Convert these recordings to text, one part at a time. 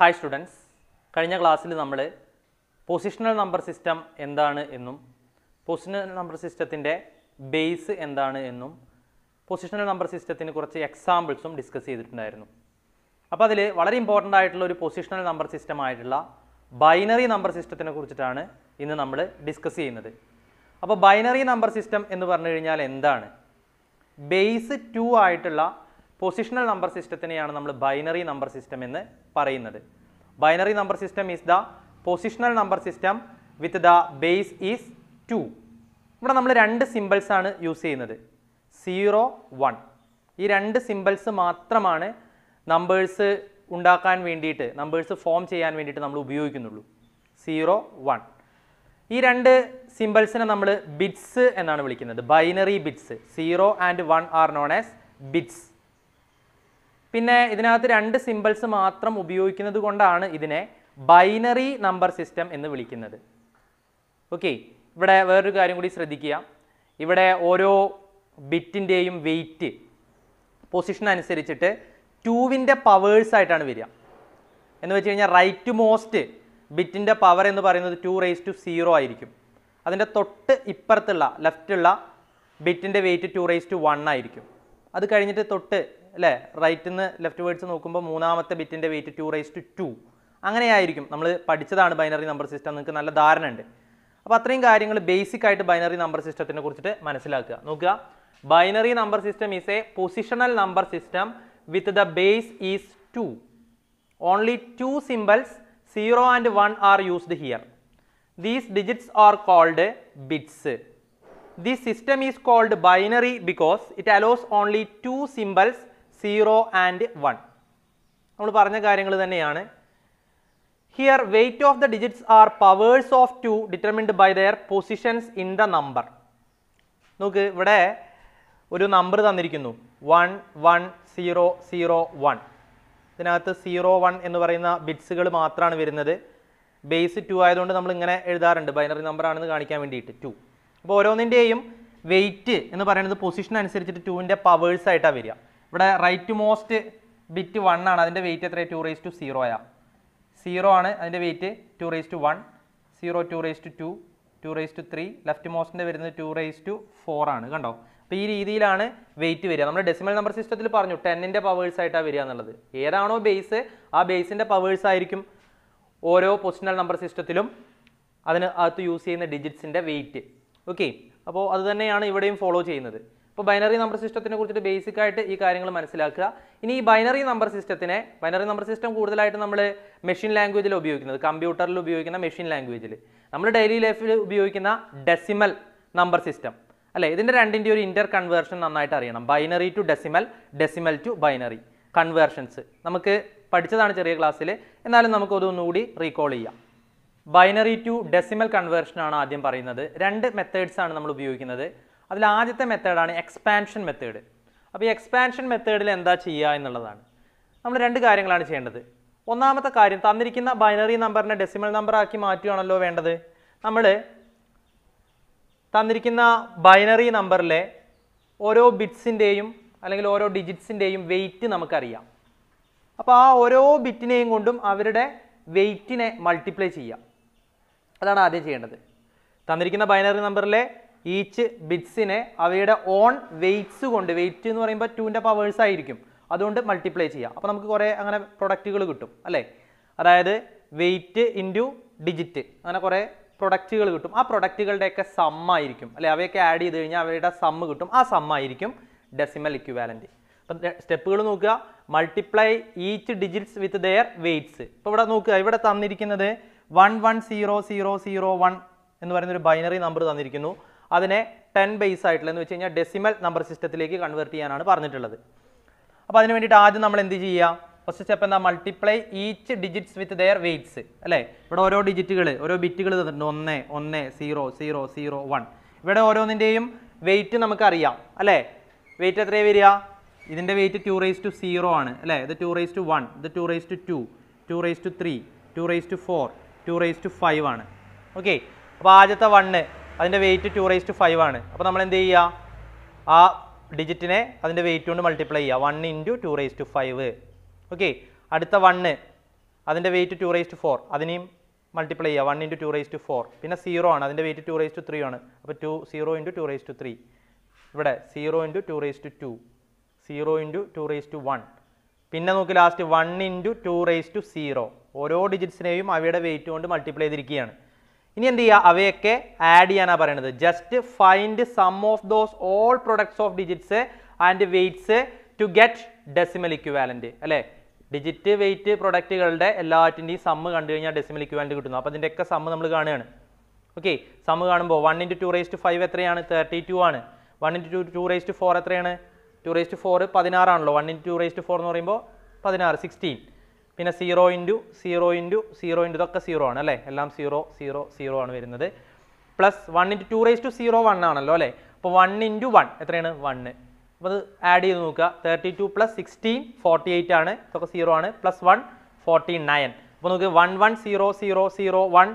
hi students കഴിഞ്ഞ ക്ലാസ്സിൽ നമ്മൾ പൊസിഷണൽ നമ്പർ സിസ്റ്റം എന്താണ് എന്നും പൊസിഷണൽ നമ്പർ സിസ്റ്റത്തിൻ്റെ ബേസ് എന്താണ് എന്നും പൊസിഷണൽ നമ്പർ സിസ്റ്റത്തിന് കുറച്ച് എക്സാമ്പിൾസും ഡിസ്കസ് ചെയ്തിട്ടുണ്ടായിരുന്നു അപ്പോൾ അതിൽ വളരെ ഇമ്പോർട്ടൻ്റ് ആയിട്ടുള്ള ഒരു പൊസിഷണൽ നമ്പർ സിസ്റ്റം ആയിട്ടുള്ള ബൈനറി നമ്പർ സിസ്റ്റത്തിനെ കുറിച്ചിട്ടാണ് ഇന്ന് നമ്മൾ ഡിസ്കസ് ചെയ്യുന്നത് അപ്പോൾ ബൈനറി നമ്പർ സിസ്റ്റം എന്ന് പറഞ്ഞു കഴിഞ്ഞാൽ എന്താണ് ബേസ് ടു ആയിട്ടുള്ള പൊസിഷണൽ നമ്പർ സിസ്റ്റത്തിനെയാണ് നമ്മൾ ബൈനറി നമ്പർ സിസ്റ്റം എന്ന് പറയുന്നത് binary number system is the positional number system with the base is two ഇവിടെ നമ്മൾ രണ്ട് സിമ്പിൾസ് ആണ് യൂസ് ചെയ്യുന്നത് സീറോ വൺ ഈ രണ്ട് സിമ്പിൾസ് മാത്രമാണ് നമ്പേഴ്സ് ഉണ്ടാക്കാൻ വേണ്ടിയിട്ട് നമ്പേഴ്സ് ഫോം ചെയ്യാൻ വേണ്ടിയിട്ട് നമ്മൾ ഉപയോഗിക്കുന്നുള്ളൂ സീറോ വൺ ഈ രണ്ട് സിമ്പിൾസിനെ നമ്മൾ ബിറ്റ്സ് എന്നാണ് വിളിക്കുന്നത് binary bits zero and one are known as bits പിന്നെ ഇതിനകത്ത് രണ്ട് സിമ്പിൾസ് മാത്രം ഉപയോഗിക്കുന്നത് കൊണ്ടാണ് ഇതിനെ ബൈനറി നമ്പർ സിസ്റ്റം എന്ന് വിളിക്കുന്നത് ഓക്കെ ഇവിടെ വേറൊരു കാര്യം കൂടി ശ്രദ്ധിക്കുക ഇവിടെ ഓരോ ബിറ്റിൻ്റെയും വെയിറ്റ് പൊസിഷൻ അനുസരിച്ചിട്ട് ടൂവിൻ്റെ പവേഴ്സ് ആയിട്ടാണ് വരിക എന്ന് വെച്ച് കഴിഞ്ഞാൽ റൈറ്റ് മോസ്റ്റ് ബിറ്റിൻ്റെ പവർ എന്ന് പറയുന്നത് ടു റേസ് ടു സീറോ ആയിരിക്കും അതിൻ്റെ തൊട്ട് ഇപ്പുറത്തുള്ള ലെഫ്റ്റുള്ള ബിറ്റിൻ്റെ weight two raise two one ആയിരിക്കും അത് കഴിഞ്ഞിട്ട് തൊട്ട് അല്ലേ റൈറ്റിൽ നിന്ന് ലെഫ്റ്റ് വേർഡ്സ് നോക്കുമ്പോൾ മൂന്നാമത്തെ ബിറ്റിൻ്റെ weight two raise two two അങ്ങനെയായിരിക്കും നമ്മൾ പഠിച്ചതാണ് ബൈനറി നമ്പർ സിസ്റ്റം നിങ്ങൾക്ക് നല്ല ധാരണ ഉണ്ട് അപ്പോൾ അത്രയും കാര്യങ്ങൾ ബേസിക് ആയിട്ട് ബൈനറി നമ്പർ സിസ്റ്റത്തിനെ കുറിച്ചിട്ട് മനസ്സിലാക്കുക നോക്കുക binary number system is a positional number system with the base is two only two symbols zero and one are used here these digits are called bits the system is called binary because it allows only two symbols zero and one നമ്മൾ പറഞ്ഞ കാര്യങ്ങൾ തന്നെയാണ് here weight of the digits are powers of two determined by their positions in the number നോക്ക് ഇവിടെ ഒരു നമ്പർ തന്നിരിക്കുന്നു one one zero zero one ഇതിനകത്ത് സീറോ വൺ എന്ന് പറയുന്ന ബിറ്റ്സുകൾ മാത്രമാണ് വരുന്നത് ബേസ് ടു ആയതുകൊണ്ട് നമ്മൾ ഇങ്ങനെ എഴുതാറുണ്ട് ബൈനറി നമ്പർ ആണെന്ന് കാണിക്കാൻ വേണ്ടിയിട്ട് ടു അപ്പോൾ ഓരോന്നിൻ്റെയും വെയിറ്റ് എന്ന് പറയുന്നത് പൊസിഷൻ അനുസരിച്ചിട്ട് ടുവിൻ്റെ പവേഴ്സ് ആയിട്ടാണ് വരിക ഇവിടെ റൈറ്റ് മോസ്റ്റ് ബിറ്റ് വൺ ആണ് അതിൻ്റെ വെയിറ്റ് എത്ര ടു റേസ് ടു സീറോയാണ് സീറോ ആണ് അതിൻ്റെ weight two raise two one zero two raise two two two raise two three left മോസ്റ്റിൻ്റെ വരുന്നത് ടു റേസ് ടു ഫോർ ആണ് കണ്ടോ അപ്പോൾ ഈ രീതിയിലാണ് വെയിറ്റ് വരിക നമ്മൾ ഡെസിമൽ നമ്പർ സിസ്റ്റത്തിൽ പറഞ്ഞു ടെന്നിൻ്റെ പവേഴ്സ് ആയിട്ടാണ് വരിക എന്നുള്ളത് ഏതാണോ ബേസ് ആ ബേസിൻ്റെ പവേഴ്സ് ആയിരിക്കും ഓരോ പൊസിഷണൽ നമ്പർ സിസ്റ്റത്തിലും അതിന് അകത്ത് യൂസ് ചെയ്യുന്ന ഡിജിറ്റ്സിൻ്റെ വെയിറ്റ് ഓക്കെ അപ്പോൾ അത് തന്നെയാണ് ഇവിടെയും ഫോളോ ചെയ്യുന്നത് അപ്പോൾ ബൈനറി നമ്പർ സിസ്റ്റത്തിനെ കുറിച്ചിട്ട് ബേസിക് ആയിട്ട് ഈ കാര്യങ്ങൾ മനസ്സിലാക്കുക ഇനി ഈ ബൈനറി നമ്പർ സിസ്റ്റത്തിനെ ബൈനറി നമ്പർ സിസ്റ്റം കൂടുതലായിട്ട് നമ്മൾ മെഷീൻ ലാംഗ്വേജിൽ ഉപയോഗിക്കുന്നത് കമ്പ്യൂട്ടറിൽ ഉപയോഗിക്കുന്ന മെഷീൻ ലാംഗ്വേജിൽ നമ്മൾ ഡെയിലി ലൈഫിൽ ഉപയോഗിക്കുന്ന ഡെസിമൽ നമ്പർ സിസ്റ്റം അല്ലേ ഇതിൻ്റെ രണ്ടിൻ്റെ ഒരു ഇൻ്റർ കൺവേർഷൻ നന്നായിട്ട് അറിയണം binary to decimal decimal to binary conversions നമുക്ക് പഠിച്ചതാണ് ചെറിയ ക്ലാസ്സിൽ എന്നാലും നമുക്ക് അതൊന്നുകൂടി റീകോൾ ചെയ്യാം ബൈനറി ടു ഡെസിമൽ കൺവേർഷൻ ആണ് ആദ്യം പറയുന്നത് രണ്ട് മെത്തേഡ്സ് ആണ് നമ്മൾ ഉപയോഗിക്കുന്നത് അതിൽ ആദ്യത്തെ മെത്തേഡാണ് എക്സ്പാൻഷൻ മെത്തേഡ് അപ്പോൾ ഈ എക്സ്പാൻഷൻ മെത്തേഡിൽ എന്താ ചെയ്യുക എന്നുള്ളതാണ് നമ്മൾ രണ്ട് കാര്യങ്ങളാണ് ചെയ്യേണ്ടത് ഒന്നാമത്തെ കാര്യം തന്നിരിക്കുന്ന ബൈനറി നമ്പറിനെ ഡെസിമൽ നമ്പറാക്കി മാറ്റുകയാണല്ലോ വേണ്ടത് നമ്മൾ തന്നിരിക്കുന്ന ബൈനറി നമ്പറിലെ ഓരോ ബിറ്റ്സിൻ്റെയും അല്ലെങ്കിൽ ഓരോ ഡിജിറ്റ്സിൻ്റെയും വെയിറ്റ് നമുക്കറിയാം അപ്പോൾ ആ ഓരോ ബിറ്റിനെയും കൊണ്ടും അവരുടെ വെയിറ്റിനെ മൾട്ടിപ്ലൈ ചെയ്യാം അതാണ് ആദ്യം ചെയ്യേണ്ടത് തന്നിരിക്കുന്ന ബൈനറി നമ്പറിലെ ഈച്ച് ബിറ്റ്സിനെ അവയുടെ ഓൺ വെയ്റ്റ്സ് കൊണ്ട് വെയ്റ്റ് എന്ന് പറയുമ്പോൾ ടൂവിൻ്റെ പവേഴ്സ് ആയിരിക്കും അതുകൊണ്ട് മൾട്ടിപ്ലൈ ചെയ്യാം അപ്പോൾ നമുക്ക് കുറേ അങ്ങനെ പ്രൊഡക്റ്റുകൾ കിട്ടും അല്ലേ അതായത് വെയ്റ്റ് ഇൻറ്റു ഡിജിറ്റ് അങ്ങനെ കുറേ പ്രൊഡക്റ്റുകൾ കിട്ടും ആ പ്രൊഡക്റ്റുകളുടെയൊക്കെ സമ്മായിരിക്കും അല്ലെ അവയൊക്കെ ആഡ് ചെയ്ത് കഴിഞ്ഞാൽ അവയുടെ സം കിട്ടും ആ സമ്മായിരിക്കും ഡെസിമൽ ഇക്വിവാലൻറ്റ് അപ്പം സ്റ്റെപ്പുകൾ നോക്കുക multiply each digits with their weights ഇപ്പോൾ ഇവിടെ നോക്കുക ഇവിടെ തന്നിരിക്കുന്നത് one one zero zero zero one എന്ന് പറയുന്ന ഒരു ബൈനറി നമ്പർ തന്നിരിക്കുന്നു അതിനെ ടെൻ ബേസ് ആയിട്ടുള്ള എന്ന് വെച്ച് കഴിഞ്ഞാൽ ഡെസിമൽ നമ്പർ സിസ്റ്റത്തിലേക്ക് കൺവേർട്ട് ചെയ്യാനാണ് പറഞ്ഞിട്ടുള്ളത് അപ്പോൾ അതിന് വേണ്ടിയിട്ട് ആദ്യം നമ്മൾ എന്ത് ചെയ്യുക ഫസ്റ്റ് സ്റ്റെപ്പ് എന്താ multiply each digits with their weights അല്ലേ ഇവിടെ ഓരോ ഡിജിറ്റുകൾ ഓരോ ബിറ്റുകൾ തന്നിട്ടുണ്ട് ഒന്ന് ഒന്ന് സീറോ സീറോ സീറോ വൺ ഇവിടെ ഓരോന്നിൻ്റെയും വെയ്റ്റ് നമുക്കറിയാം അല്ലേ വെയ്റ്റ് എത്രയാണ് വരിക ഇതിൻ്റെ weight two raise two zero ആണ് അല്ലേ ഇത് ടു റേസ് ടു വൺ ഇത് two raise two two two raise two three two raise two four two raise two five ആണ് ഓക്കെ അപ്പോൾ ആദ്യത്തെ വണ്ണ് അതിൻ്റെ weight two raise two five ആണ് അപ്പോൾ നമ്മൾ എന്ത് ചെയ്യുക ആ ഡിജിറ്റിനെ അതിൻ്റെ വെയിറ്റ് കൊണ്ട് മൾട്ടിപ്ലൈ ചെയ്യുക one into two raise two five okay അടുത്ത വണ്ണ് അതിൻ്റെ weight two raise two four അതിനെയും മൾട്ടിപ്ലൈ ചെയ്യുക one into two raise two four പിന്നെ സീറോ ആണ് അതിൻ്റെ weight two raise two three ആണ് അപ്പോൾ two zero into two raise two three ഇവിടെ zero into two raise two two zero into two raise two one പിന്നെ നോക്കി last one into two raise two zero ഓരോ ഡിജിറ്റ്സിനെയും അവയുടെ wait കൊണ്ട് multiply ചെയ്തിരിക്കുകയാണ് ഇനി എന്ത് ചെയ്യുക അവയൊക്കെ ആഡ് ചെയ്യാനാണ് പറയുന്നത് just find sum of those all products of digits and weights to get decimal equivalent അല്ലേ ഡിജിറ്റ് വെയ്റ്റ് പ്രൊഡക്റ്റുകളുടെ എല്ലാറ്റിൻ്റെയും സമ്മ് കണ്ടു കഴിഞ്ഞാൽ ഡെസിമൽ ഇക്വാലൻറ്റ് കിട്ടുന്നു അപ്പോൾ അതിൻ്റെയൊക്കെ സമ്മ് നമ്മൾ കാണുകയാണ് ഓക്കെ സമ്മ് കാണുമ്പോൾ one into two raised five എത്രയാണ് തേർട്ടി ടു ആണ് one into two two raised four എത്രയാണ് ടു റേസ്റ്റ് ഫോർ പതിനാറാണല്ലോ one into two raised four എന്ന് പറയുമ്പോൾ പതിനാറ് സിക്സ്റ്റീൻ പിന്നെ zero into zero into zero into ഇതൊക്കെ സീറോ ആണ് അല്ലേ എല്ലാം സീറോ സീറോ സീറോ ആണ് വരുന്നത് plus one into two raise two zero one ആണല്ലോ അല്ലേ അപ്പോൾ വൺ ഇൻറ്റു വൺ എത്രയാണ് വണ്ണ് അപ്പോൾ അത് ആഡ് ചെയ്ത് നോക്കുക thirty two plus sixteen forty eight ആണ് ഇതൊക്കെ സീറോ ആണ് പ്ലസ് വൺ ഫോർട്ടി നയൻ അപ്പോൾ നമുക്ക് one one zero zero zero one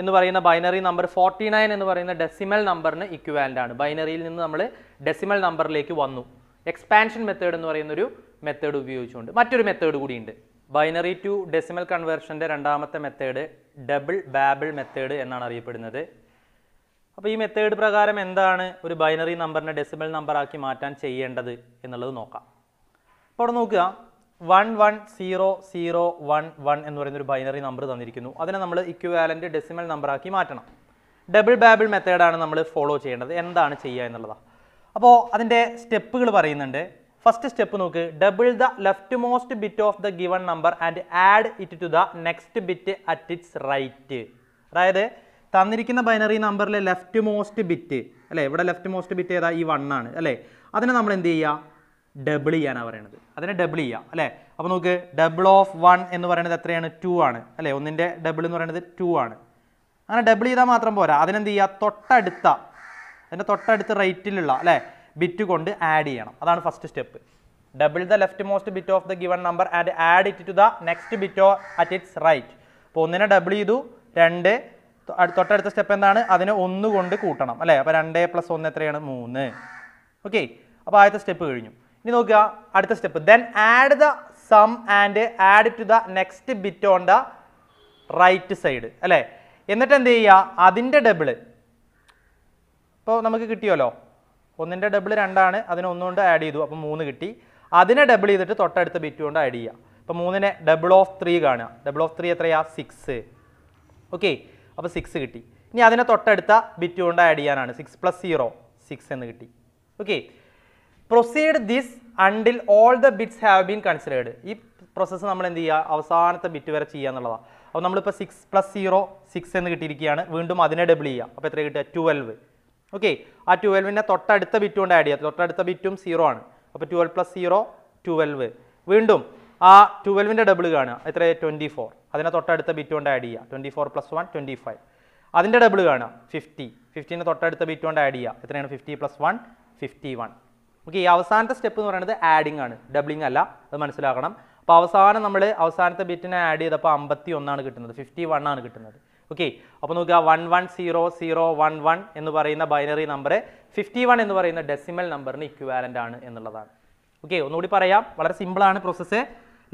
എന്ന് പറയുന്ന ബൈനറി നമ്പർ ഫോർട്ടി നയൻ എന്ന് പറയുന്ന ഡെസിമൽ നമ്പറിന് ഇക്വാലൻ്റ് ആണ് ബൈനറിയിൽ നിന്ന് നമ്മൾ ഡെസിമൽ നമ്പറിലേക്ക് വന്നു എക്സ്പാൻഷൻ മെത്തേഡ് എന്ന് പറയുന്നൊരു മെത്തേഡ് ഉപയോഗിച്ചുകൊണ്ട് മറ്റൊരു മെത്തേഡ് കൂടിയുണ്ട് ബൈനറി ടു ഡെസിമൽ കൺവേർഷൻ്റെ രണ്ടാമത്തെ മെത്തേഡ് ഡബിൾ ബാബിൾ മെത്തേഡ് എന്നാണ് അറിയപ്പെടുന്നത് അപ്പോൾ ഈ മെത്തേഡ് പ്രകാരം എന്താണ് ഒരു ബൈനറി നമ്പറിനെ ഡെസിമൽ നമ്പറാക്കി മാറ്റാൻ ചെയ്യേണ്ടത് എന്നുള്ളത് നോക്കാം അപ്പോൾ അവിടെ നോക്കുക one one zero zero one one എന്ന് പറയുന്ന ഒരു ബൈനറി നമ്പർ തന്നിരിക്കുന്നു അതിനെ നമ്മൾ ഇക്വാലൻ്റ് ഡെസിമൽ നമ്പറാക്കി മാറ്റണം ഡബിൾ ബാബിൾ മെത്തേഡാണ് നമ്മൾ ഫോളോ ചെയ്യേണ്ടത് എന്താണ് ചെയ്യുക എന്നുള്ളതാണ് അപ്പോൾ അതിൻ്റെ സ്റ്റെപ്പുകൾ പറയുന്നുണ്ട് ഫസ്റ്റ് സ്റ്റെപ്പ് നോക്ക് double the left most bit of the given number and add it to the next bit at its right അതായത് തന്നിരിക്കുന്ന ബൈനറി നമ്പറിലെ ലെഫ്റ്റ് മോസ്റ്റ് ബിറ്റ് അല്ലേ ഇവിടെ ലെഫ്റ്റ് മോസ്റ്റ് ബിറ്റ് ഏതാ ഈ വൺ ആണ് അല്ലേ അതിനെ നമ്മൾ എന്ത് ചെയ്യുക ഡബിൾ ചെയ്യാനാണ് പറയണത് അതിനെ ഡബിൾ ചെയ്യുക അല്ലേ അപ്പോൾ നോക്ക് ഡബിൾ ഓഫ് വൺ എന്ന് പറയുന്നത് എത്രയാണ് ടു ആണ് അല്ലേ ഒന്നിൻ്റെ ഡബിൾ എന്ന് പറയുന്നത് ടു ആണ് അങ്ങനെ ഡബിൾ ചെയ്താൽ മാത്രം പോരാ അതിനെന്ത് ചെയ്യുക തൊട്ടടുത്ത അതിൻ്റെ തൊട്ടടുത്ത് റൈറ്റിലുള്ള അല്ലേ ബിറ്റ് കൊണ്ട് ആഡ് ചെയ്യണം അതാണ് first step double the left most bit of the given number and add it to the next bit at its right അപ്പോൾ ഒന്നിനെ ഡബിൾ ചെയ്തു രണ്ട് തൊട്ടടുത്ത സ്റ്റെപ്പ് എന്താണ് അതിനെ ഒന്ന് കൊണ്ട് കൂട്ടണം അല്ലേ അപ്പോൾ രണ്ട് പ്ലസ് ഒന്ന് എത്രയാണ് മൂന്ന് ഓക്കെ അപ്പോൾ ആദ്യത്തെ സ്റ്റെപ്പ് കഴിഞ്ഞു ഇനി നോക്കുക അടുത്ത step then add the sum and add to the next bit on the right side അല്ലേ എന്നിട്ട് എന്ത് ചെയ്യുക അതിൻ്റെ ഡബിള് ഇപ്പോൾ നമുക്ക് കിട്ടിയല്ലോ ഒന്നിൻ്റെ ഡബിൾ രണ്ടാണ് അതിനെ ഒന്നുകൊണ്ട് ആഡ് ചെയ്തു അപ്പോൾ മൂന്ന് കിട്ടി അതിനെ ഡബിൾ ചെയ്തിട്ട് തൊട്ടടുത്ത ബിറ്റ് കൊണ്ട് ആഡ് ചെയ്യുക അപ്പോൾ മൂന്നിനെ ഡബിൾ ഓഫ് ത്രീ കാണുക ഡബിൾ ഓഫ് ത്രീ എത്രയാ സിക്സ് ഓക്കെ അപ്പോൾ സിക്സ് കിട്ടി ഇനി അതിനെ തൊട്ടടുത്ത ബിറ്റ് കൊണ്ട് ആഡ് ചെയ്യാനാണ് സിക്സ് പ്ലസ് സീറോ സിക്സ് എന്ന് കിട്ടി okay proceed this until all the bits have been considered ഈ പ്രോസസ്സ് നമ്മൾ എന്ത് ചെയ്യുക അവസാനത്തെ ബിറ്റ് വരെ ചെയ്യുക എന്നുള്ളതാണ് അപ്പോൾ നമ്മളിപ്പോൾ സിക്സ് പ്ലസ് സീറോ സിക്സ് എന്ന് കിട്ടിയിരിക്കുകയാണ് വീണ്ടും അതിനെ ഡബിൾ ചെയ്യുക അപ്പോൾ എത്ര കിട്ടുക ട്വൽവ് ഓക്കെ ആ ട്വൽവിൻ്റെ തൊട്ടടുത്ത ബിറ്റ് കൊണ്ട് ആഡ് ചെയ്യാം തൊട്ടടുത്ത ബിറ്റും സീറോ ആണ് അപ്പോൾ ട്വൽവ് പ്ലസ് സീറോ ട്വൽവ് വീണ്ടും ആ ട്വൽവിൻ്റെ ഡബിൾ കാണുക എത്ര ട്വൻറ്റി ഫോർ അതിനെ തൊട്ടടുത്ത ബിറ്റ് കൊണ്ട് ആഡ് ചെയ്യുക twenty four plus one twenty five അതിൻ്റെ ഡബിൾ കാണുക ഫിഫ്റ്റി ഫിഫ്റ്റീൻ്റെ തൊട്ടടുത്ത ബിറ്റ് കൊണ്ട് ആഡ് ചെയ്യുക എത്രയാണ് fifty plus one fifty one okay ഈ അവസാനത്തെ സ്റ്റെപ്പ് എന്ന് പറയുന്നത് ആഡിങ് ആണ് ഡബ്ലിങ് അല്ല അത് മനസ്സിലാക്കണം അപ്പോൾ അവസാനം നമ്മൾ അവസാനത്തെ ബിറ്റിനെ ആഡ് ചെയ്തപ്പോൾ അമ്പത്തി ഒന്നാണ് കിട്ടുന്നത് ഫിഫ്റ്റി വൺ ആണ് കിട്ടുന്നത് ഓക്കെ അപ്പോൾ നോക്കുക one one zero zero one one എന്ന് പറയുന്ന ബൈനറി നമ്പർ ഫിഫ്റ്റി വൺ എന്ന് പറയുന്ന ഡെസിമൽ നമ്പറിന് ഇക്വാലൻ്റ് ആണ് എന്നുള്ളതാണ് ഓക്കെ ഒന്നുകൂടി പറയാം വളരെ സിമ്പിളാണ് പ്രോസസ്സ്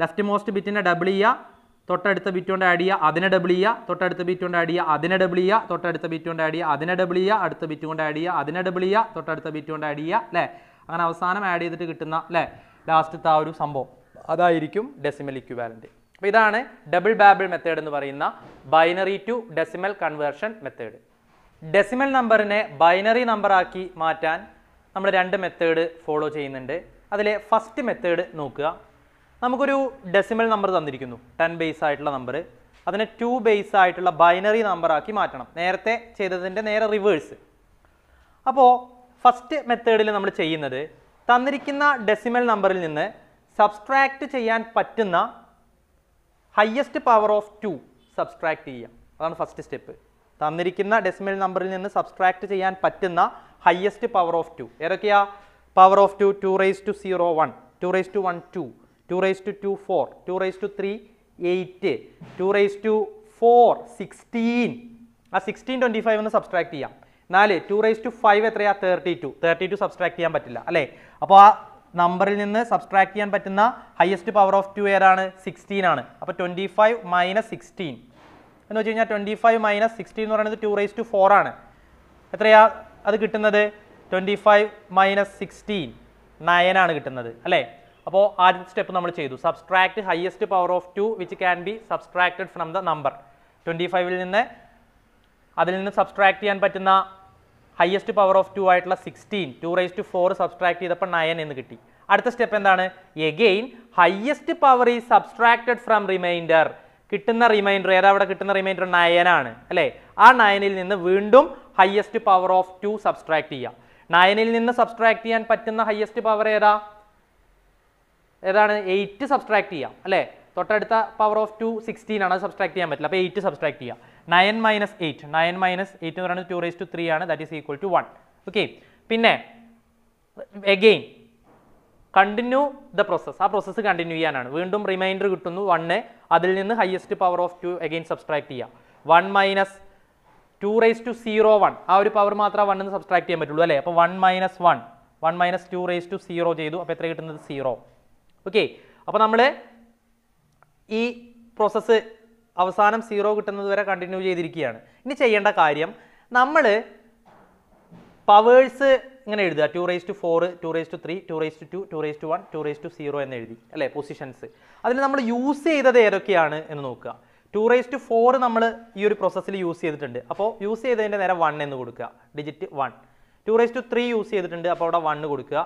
ലെഫ്റ്റ് മോസ്റ്റ് ബിറ്റിനെ ഡബിൾ ചെയ്യുക തൊട്ടടുത്ത ബിറ്റ് കൊണ്ട് ആഡ് ചെയ്യുക അതിനെ ഡബിൾ ചെയ്യുക തൊട്ടടുത്ത ബിറ്റ് കൊണ്ട് ആഡ് ചെയ്യുക അതിനെ ഡബിൾ ചെയ്യുക തൊട്ടടുത്ത ബിറ്റ് കൊണ്ട് ആഡ് ചെയ്യുക അതിനെ ഡബിൾ ചെയ്യുക അടുത്ത ബിറ്റ് കൊണ്ട് ആഡ് ചെയ്യുക അതിനെ ഡബിൾ ചെയ്യുക തൊട്ടടുത്ത ബിറ്റ് കൊണ്ട് ആഡ് ചെയ്യുക അല്ലേ അങ്ങനെ അവസാനം ആഡ് ചെയ്തിട്ട് കിട്ടുന്ന അല്ലേ ലാസ്റ്റത്തെ ആ ഒരു സംഭവം അതായിരിക്കും ഡെസിമൽ ഇക്വിവാലൻറ്റ് അപ്പോൾ ഇതാണ് ഡബിൾ ബാബിൾ മെത്തേഡ് എന്ന് പറയുന്ന binary to decimal conversion method decimal നമ്പറിനെ ബൈനറി നമ്പറാക്കി മാറ്റാൻ നമ്മൾ രണ്ട് മെത്തേഡ് ഫോളോ ചെയ്യുന്നുണ്ട് അതിലെ ഫസ്റ്റ് മെത്തേഡ് നോക്കുക നമുക്കൊരു ഡെസിമൽ നമ്പർ തന്നിരിക്കുന്നു ടെൻ ബേസ് ആയിട്ടുള്ള നമ്പർ അതിനെ ടു ബേസ് ആയിട്ടുള്ള ബൈനറി നമ്പറാക്കി മാറ്റണം നേരത്തെ ചെയ്തതിൻ്റെ നേരെ റിവേഴ്സ് അപ്പോൾ ഫസ്റ്റ് മെത്തേഡിൽ നമ്മൾ ചെയ്യുന്നത് തന്നിരിക്കുന്ന ഡെസിമൽ നമ്പറിൽ നിന്ന് സബ്സ്ട്രാക്റ്റ് ചെയ്യാൻ പറ്റുന്ന highest power of two subtract ചെയ്യാം അതാണ് ഫസ്റ്റ് സ്റ്റെപ്പ് തന്നിരിക്കുന്ന ഡെസിമൽ നമ്പറിൽ നിന്ന് സബ്സ്ക്രാക്ട് ചെയ്യാൻ പറ്റുന്ന ഹയ്യസ്റ്റ് പവർ ഓഫ് ടു ഏതൊക്കെയാ power of two two raise two zero one two raise two one to two raise two two four two raise two three eight two raise two four sixteen ആ sixteen twenty five ഒന്ന് subtract ചെയ്യാം നാല് two raise two five എത്രയാണ് thirty two thirty two subtract ചെയ്യാൻ പറ്റില്ല അല്ലേ അപ്പോൾ ആ നമ്പറിൽ നിന്ന് സബ്സ്ട്രാക്ട് ചെയ്യാൻ പറ്റുന്ന ഹയസ്റ്റ് പവർ ഓഫ് ടു എയർ ആണ് സിക്സ്റ്റീൻ ആണ് അപ്പോൾ ട്വൻറ്റി ഫൈവ് മൈനസ് സിക്സ്റ്റീൻ എന്ന് വെച്ച് കഴിഞ്ഞാൽ ട്വൻറ്റി ഫൈവ് മൈനസ് സിക്സ്റ്റീൻ എന്ന് പറയുന്നത് ടു റേസ് ടു ഫോർ ആണ് എത്രയാ അത് കിട്ടുന്നത് twenty five minus sixteen nine ആണ് കിട്ടുന്നത് അല്ലേ അപ്പോൾ ആദ്യത്തെ സ്റ്റെപ്പ് നമ്മൾ ചെയ്തു subtract highest power of two which can be subtracted from the number twenty ഫൈവിൽ നിന്ന് അതിൽ നിന്ന് സബ്സ്ട്രാക്ട് ചെയ്യാൻ പറ്റുന്ന ഹയസ്റ്റ് പവർ ഓഫ് ടു ആയിട്ടുള്ള sixteen two raise to four subtract ചെയ്തപ്പോൾ നയൻ എന്ന് കിട്ടി അടുത്ത സ്റ്റെപ്പ് എന്താണ് again highest power is subtracted from remainder കിട്ടുന്ന റിമൈൻഡർ ഏതാ അവിടെ കിട്ടുന്ന റിമൈൻഡർ ആണ് അല്ലേ ആ നയനിൽ നിന്ന് വീണ്ടും highest power of two subtract ചെയ്യുക നയനിൽ നിന്ന് സബ്സ്ട്രാക്ട് ചെയ്യാൻ പറ്റുന്ന ഹയസ്റ്റ് പവർ ഏതാ ഏതാണ് എയ്റ്റ് സബ്സ്ട്രാക്ട് ചെയ്യാം അല്ലേ തൊട്ടടുത്ത പവർ ഓഫ് ടു സിക്സ്റ്റീൻ ആണ് സബ്സ്ട്രാക്ട് ചെയ്യാൻ പറ്റില്ല അപ്പോൾ എയ്റ്റ് സബ്സ്ട്രാക്ട് ചെയ്യുക nine minus eight nine minus eight എന്ന് പറയുന്നത് ടു റേസ് ടു ത്രീ ആണ് that is equal to one okay പിന്നെ എഗെയിൻ കണ്ടിന്യൂ ദ പ്രോസസ്സ് ആ പ്രോസസ്സ് കണ്ടിന്യൂ ചെയ്യാനാണ് വീണ്ടും റിമൈൻഡർ കിട്ടുന്നു വണ്ണ് അതിൽ നിന്ന് highest power of two again subtract ചെയ്യുക one minus two raise two zero one ആ ഒരു പവർ മാത്രമേ വണ്ണിൽ നിന്ന് സബ്സ്ട്രാക്ട് ചെയ്യാൻ പറ്റുള്ളൂ അല്ലേ അപ്പോൾ one minus one one minus two raise two zero ചെയ്തു അപ്പോൾ എത്ര കിട്ടുന്നത് സീറോ ഓക്കെ അപ്പോൾ നമ്മൾ ഈ പ്രോസസ്സ് അവസാനം സീറോ കിട്ടുന്നത് വരെ കണ്ടിന്യൂ ചെയ്തിരിക്കുകയാണ് ഇനി ചെയ്യേണ്ട കാര്യം നമ്മൾ പവേഴ്സ് ഇങ്ങനെ എഴുതുക two raise two four two raise two three two raise two two two raise two one two raise two zero എന്ന് എഴുതി അല്ലേ പൊസിഷൻസ് അതിൽ നമ്മൾ യൂസ് ചെയ്തത് ഏതൊക്കെയാണ് എന്ന് നോക്കുക ടു റേസ് ടു ഫോർ നമ്മൾ ഈ ഒരു പ്രോസസ്സിൽ യൂസ് ചെയ്തിട്ടുണ്ട് അപ്പോൾ യൂസ് ചെയ്തതിൻ്റെ നേരെ വൺ എന്ന് കൊടുക്കുക digit one two raise two three use ചെയ്തിട്ടുണ്ട് അപ്പോൾ അവിടെ വൺ കൊടുക്കുക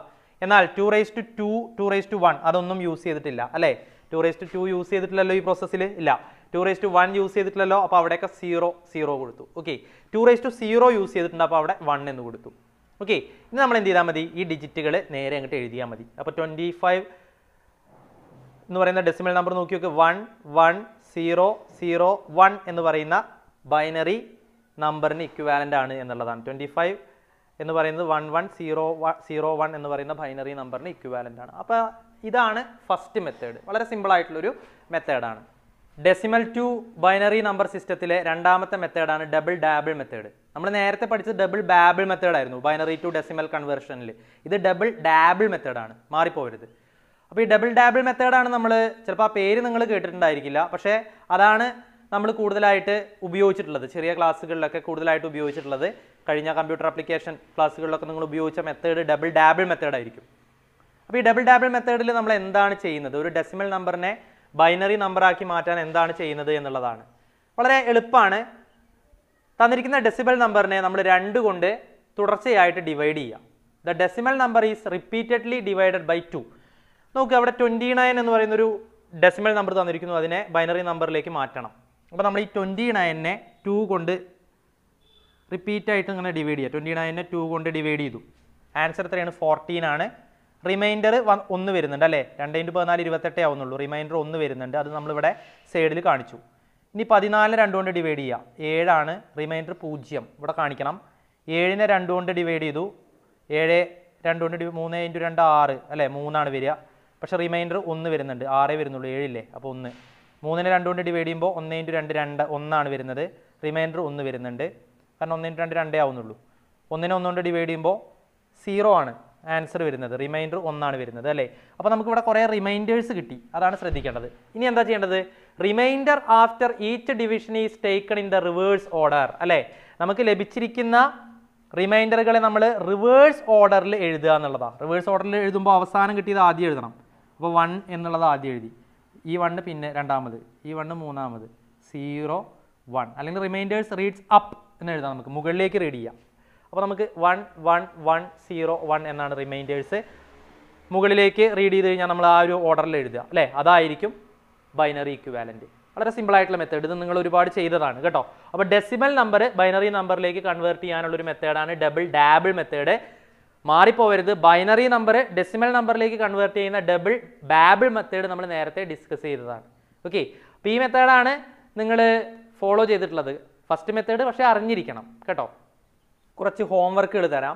എന്നാൽ two raise two two two raise two one അതൊന്നും യൂസ് ചെയ്തിട്ടില്ല അല്ലേ ടു റേസ്റ്റ് ടു യൂസ് ചെയ്തിട്ടില്ലല്ലോ ഈ പ്രോസസ്സിൽ ഇല്ല two raise two one use ചെയ്തിട്ടില്ലല്ലോ അപ്പോൾ അവിടെയൊക്കെ സീറോ സീറോ കൊടുത്തു okay two raise two zero use ചെയ്തിട്ടുണ്ട് അപ്പോൾ അവിടെ വൺ എന്ന് കൊടുത്തു ഓക്കെ ഇനി നമ്മൾ എന്ത് ചെയ്താൽ മതി ഈ ഡിജിറ്റുകൾ നേരെ അങ്ങോട്ട് എഴുതിയാൽ മതി അപ്പോൾ ട്വൻറ്റി ഫൈവ് എന്ന് പറയുന്ന ഡെസിമൽ നമ്പർ നോക്കി നോക്ക് one one zero zero one എന്ന് പറയുന്ന ബൈനറി നമ്പറിന് ഇക്വാലൻ്റ് ആണ് എന്നുള്ളതാണ് ട്വൻറ്റി ഫൈവ് എന്ന് പറയുന്നത് one one zero zero one എന്ന് പറയുന്ന ബൈനറി നമ്പറിന് ഇക്വാലൻ്റ് ആണ് അപ്പോൾ ഇതാണ് ഫസ്റ്റ് മെത്തേഡ് വളരെ സിമ്പിളായിട്ടുള്ളൊരു മെത്തേഡാണ് ഡെസിമൽ ടു ബൈനറി നമ്പർ സിസ്റ്റത്തിലെ രണ്ടാമത്തെ മെത്തേഡാണ് ഡബിൾ ഡാബിൾ മെത്തേഡ് നമ്മൾ നേരത്തെ പഠിച്ചത് ഡബിൾ ബാബിൾ മെത്തേഡായിരുന്നു ബൈനറി ടു ഡെസിമൽ കൺവേർഷനിൽ ഇത് ഡബിൾ ഡാബിൾ മെത്തേഡാണ് മാറിപ്പോരുത് അപ്പോൾ ഈ ഡബിൾ ഡാബിൾ മെത്തേഡാണ് നമ്മൾ ചിലപ്പോൾ ആ പേര് നിങ്ങൾ കേട്ടിട്ടുണ്ടായിരിക്കില്ല പക്ഷേ അതാണ് നമ്മൾ കൂടുതലായിട്ട് ഉപയോഗിച്ചിട്ടുള്ളത് ചെറിയ ക്ലാസ്സുകളിലൊക്കെ കൂടുതലായിട്ട് ഉപയോഗിച്ചിട്ടുള്ളത് കഴിഞ്ഞ കമ്പ്യൂട്ടർ ആപ്ലിക്കേഷൻ ക്ലാസ്സുകളിലൊക്കെ നിങ്ങൾ ഉപയോഗിച്ച മെത്തേഡ് ഡബിൾ ഡാബിൾ മെത്തേഡായിരിക്കും അപ്പോൾ ഈ ഡബിൾ ഡാബിൾ മെത്തേഡിൽ നമ്മൾ എന്താണ് ചെയ്യുന്നത് ഒരു ഡെസിമൽ നമ്പറിനെ ബൈനറി നമ്പറാക്കി മാറ്റാൻ എന്താണ് ചെയ്യുന്നത് എന്നുള്ളതാണ് വളരെ എളുപ്പമാണ് തന്നിരിക്കുന്ന ഡെസിമൽ നമ്പറിനെ നമ്മൾ രണ്ട് കൊണ്ട് തുടർച്ചയായിട്ട് ഡിവൈഡ് ചെയ്യാം the decimal number is repeatedly divided by two നോക്കുക അവിടെ ട്വൻറ്റി നയൻ എന്ന് പറയുന്നൊരു ഡെസിമൽ നമ്പർ തന്നിരിക്കുന്നു അതിനെ ബൈനറി നമ്പറിലേക്ക് മാറ്റണം അപ്പോൾ നമ്മൾ ഈ ട്വൻറ്റി നയനെ ടു കൊണ്ട് റിപ്പീറ്റായിട്ട് ഇങ്ങനെ ഡിവൈഡ് ചെയ്യുക ട്വൻറ്റി നയനെ ടു കൊണ്ട് ഡിവൈഡ് ചെയ്തു ആൻസർ എത്രയാണ് ഫോർട്ടീൻ ആണ് റിമൈൻഡർ ഒന്ന് വരുന്നുണ്ട് അല്ലേ രണ്ട് ഇൻറ്റു പതിനാല് ഇരുപത്തെട്ടേ ആവുന്നുള്ളൂ റിമൈൻഡർ ഒന്ന് വരുന്നുണ്ട് അത് നമ്മളിവിടെ സൈഡിൽ കാണിച്ചു ഇനി പതിനാലിനെ രണ്ട് കൊണ്ട് ഡിവൈഡ് ചെയ്യുക ഏഴാണ് റിമൈൻഡർ പൂജ്യം ഇവിടെ കാണിക്കണം ഏഴിനെ രണ്ട് കൊണ്ട് ഡിവൈഡ് ചെയ്തു ഏഴ് രണ്ട് കൊണ്ട് മൂന്ന് ഇൻറ്റു രണ്ട് ആറ് അല്ലേ മൂന്നാണ് വരിക പക്ഷേ റിമൈൻഡർ ഒന്ന് വരുന്നുണ്ട് ആറേ വരുന്നുള്ളൂ ഏഴില്ലേ അപ്പോൾ ഒന്ന് മൂന്നിനെ രണ്ട് കൊണ്ട് ഡിവൈഡ് ചെയ്യുമ്പോൾ ഒന്ന് ഇൻറ്റു രണ്ട് രണ്ട് ഒന്നാണ് വരുന്നത് റിമൈൻഡർ ഒന്ന് വരുന്നുണ്ട് കാരണം ഒന്ന് ഇൻറ്റു രണ്ട് രണ്ടേ ആവുന്നുള്ളൂ ഒന്നിനെ ഒന്നുകൊണ്ട് ഡിവൈഡ് ചെയ്യുമ്പോൾ സീറോ ആണ് ആൻസർ വരുന്നത് റിമൈൻഡർ ഒന്നാണ് വരുന്നത് അല്ലേ അപ്പോൾ നമുക്കിവിടെ കുറേ റിമൈൻഡേഴ്സ് കിട്ടി അതാണ് ശ്രദ്ധിക്കേണ്ടത് ഇനി എന്താ ചെയ്യേണ്ടത് remainder after each division is taken in the reverse order അല്ലേ നമുക്ക് ലഭിച്ചിരിക്കുന്ന റിമൈൻഡറുകളെ നമ്മൾ റിവേഴ്സ് ഓർഡറിൽ എഴുതുക എന്നുള്ളതാണ് റിവേഴ്സ് ഓർഡറിൽ എഴുതുമ്പോൾ അവസാനം കിട്ടിയത് ആദ്യം എഴുതണം അപ്പോൾ വൺ എന്നുള്ളത് ആദ്യം എഴുതി ഈ വണ്ണ് പിന്നെ രണ്ടാമത് ഈ വണ്ണ് മൂന്നാമത് സീറോ വൺ അല്ലെങ്കിൽ റിമൈൻഡേഴ്സ് റീഡ്സ് അപ്പ് എന്ന് എഴുതാം നമുക്ക് മുകളിലേക്ക് റീഡ് ചെയ്യാം അപ്പോൾ നമുക്ക് one one one zero one എന്നാണ് റിമൈൻഡേഴ്സ് മുകളിലേക്ക് റീഡ് ചെയ്ത് കഴിഞ്ഞാൽ നമ്മൾ ആ ഒരു ഓർഡറിൽ എഴുതുക അല്ലേ അതായിരിക്കും ബൈനറി ഇക്വിവാലൻറ്റ് വളരെ സിമ്പിളായിട്ടുള്ള മെത്തേഡ് ഇത് നിങ്ങൾ ഒരുപാട് ചെയ്തതാണ് കേട്ടോ അപ്പോൾ ഡെസിമൽ നമ്പർ ബൈനറി നമ്പറിലേക്ക് കൺവേർട്ട് ചെയ്യാനുള്ളൊരു മെത്തേഡാണ് ഡബിൾ ഡാബിൾ മെത്തേഡ് മാറിപ്പോവരുത് ബൈനറി നമ്പർ ഡെസിമൽ നമ്പറിലേക്ക് കൺവേർട്ട് ചെയ്യുന്ന ഡബിൾ ബാബിൾ മെത്തേഡ് നമ്മൾ നേരത്തെ ഡിസ്കസ് ചെയ്തതാണ് ഓക്കെ അപ്പോൾ ഈ മെത്തേഡാണ് നിങ്ങൾ ഫോളോ ചെയ്തിട്ടുള്ളത് ഫസ്റ്റ് മെത്തേഡ് പക്ഷേ അറിഞ്ഞിരിക്കണം കേട്ടോ കുറച്ച് ഹോംവർക്കുകൾ തരാം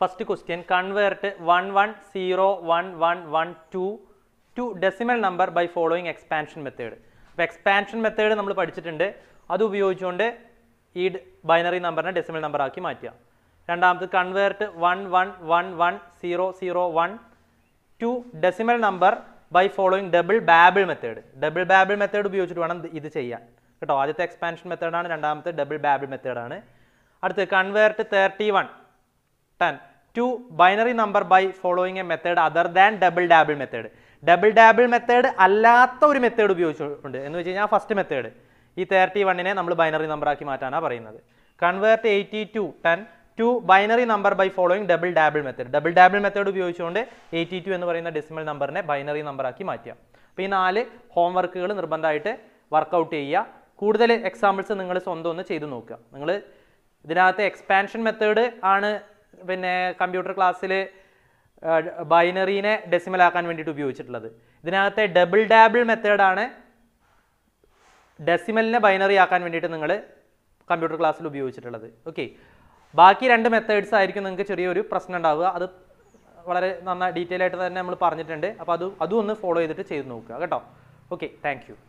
first question convert one one zero one one one to to decimal number by following expansion method അപ്പോൾ എക്സ്പാൻഷൻ മെത്തേഡ് നമ്മൾ പഠിച്ചിട്ടുണ്ട് അത് ഉപയോഗിച്ചുകൊണ്ട് ഈ ബൈനറി നമ്പറിനെ ഡെസിമൽ നമ്പർ ആക്കി മാറ്റുക രണ്ടാമത് convert one one one one zero zero one to decimal number by following double dabble method double dabble method ഉപയോഗിച്ചിട്ട് വേണം ഇത് ചെയ്യാൻ കേട്ടോ ആദ്യത്തെ എക്സ്പാൻഷൻ മെത്തേഡാണ് രണ്ടാമത്തെ ഡബിൾ ബാബിൾ മെത്തേഡാണ് അടുത്ത് convert thirty one ten to binary number by following a method other than double dabble method double dabble method അല്ലാത്ത ഒരു മെത്തേഡ് ഉപയോഗിച്ചിട്ടുണ്ട് എന്ന് വെച്ച് കഴിഞ്ഞാൽ ഫസ്റ്റ് മെത്തേഡ് ഈ തേർട്ടി വണ്ണിനെ നമ്മൾ ബൈനറി നമ്പറാക്കി മാറ്റാനാണ് പറയുന്നത് convert eighty two ten to binary number by following double dabble method double dabble method ഉപയോഗിച്ചുകൊണ്ട് എയ്റ്റി ടു എന്ന് പറയുന്ന ഡെസിമൽ നമ്പറിനെ ബൈനറി നമ്പറാക്കി മാറ്റാം അപ്പോൾ ഈ നാല് ഹോംവർക്കുകൾ നിർബന്ധമായിട്ട് വർക്കൗട്ട് ചെയ്യുക കൂടുതൽ എക്സാമ്പിൾസ് നിങ്ങൾ സ്വന്തം ഒന്ന് ചെയ്ത് നോക്കുക നിങ്ങൾ ഇതിനകത്ത് എക്സ്പാൻഷൻ മെത്തേഡ് ആണ് പിന്നെ കമ്പ്യൂട്ടർ ക്ലാസ്സിൽ ബൈനറീനെ ഡെസിമൽ ആക്കാൻ വേണ്ടിയിട്ട് ഉപയോഗിച്ചിട്ടുള്ളത് ഇതിനകത്തെ ഡബിൾ ഡാബിൾ മെത്തേഡാണ് ഡെസിമലിനെ ബൈനറി ആക്കാൻ വേണ്ടിയിട്ട് നിങ്ങൾ കമ്പ്യൂട്ടർ ക്ലാസ്സിൽ ഉപയോഗിച്ചിട്ടുള്ളത് ഓക്കെ ബാക്കി രണ്ട് മെത്തേഡ്സ് ആയിരിക്കും നിങ്ങൾക്ക് ചെറിയൊരു പ്രശ്നം ഉണ്ടാവുക അത് വളരെ നന്നായി ഡീറ്റെയിൽ ആയിട്ട് തന്നെ നമ്മൾ പറഞ്ഞിട്ടുണ്ട് അപ്പോൾ അത് അതും ഒന്ന് ഫോളോ ചെയ്തിട്ട് ചെയ്ത് നോക്കുക കേട്ടോ ഓക്കെ താങ്ക്